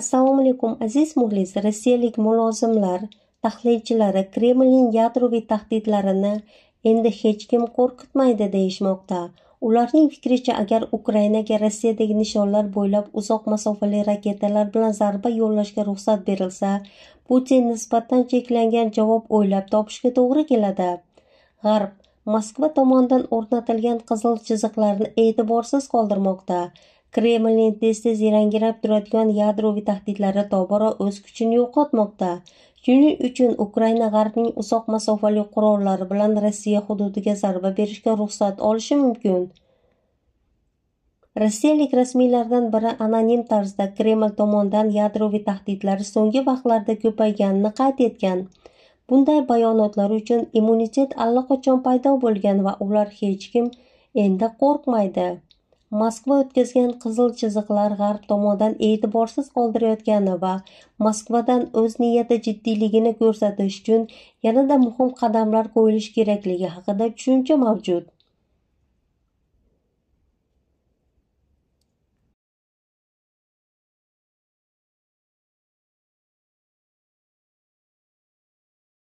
Assalomu alaykum aziz muxlis. Rossiyalik mulozimlar tahlilchilari Kremlning yadroviy tahdidlarini endi hech kim qo'rqitmaydi deyishmoqda. Ularning fikricha, agar Ukrainaga Rossiyadagi nishonlar bo'ylab uzoq masofali raketalar bilan zarba yo'llashga ruxsat berilsa, Putin nisbatan cheklangan javob o'ylab topishga to'g'ri keladi. G'arb Moskva tomonidan o'rnatilgan qizil chiziqlarni e'tiborsiz qoldirmoqda. kremlning tez tez yangrab turadigan yadroviy tahdidlari tobora o'z kuchini yo'qotmoqda shuning uchun ukraina g'arbning uzoq masofali qurollari bilan rossiya hududiga zarba berishga ruxsat olishi mumkin rossiyalik rasmiylardan biri anonim tarzda kreml tomonidan yadroviy tahdidlar so'nggi vaqtlarda ko'payganini qayd etgan bunday bayonotlar uchun immunitet allaqachon paydo bo'lgan va ular hech kim endi qo'rqmaydi moskva o'tkazgan qizil chiziqlar g'arb tomonidan e'tiborsiz qoldirayotgani va moskvadan o'z niyati jiddiyligini ko'rsatish uchun yanada muhim qadamlar qo'yilishi kerakligi haqida tushuncha mavjud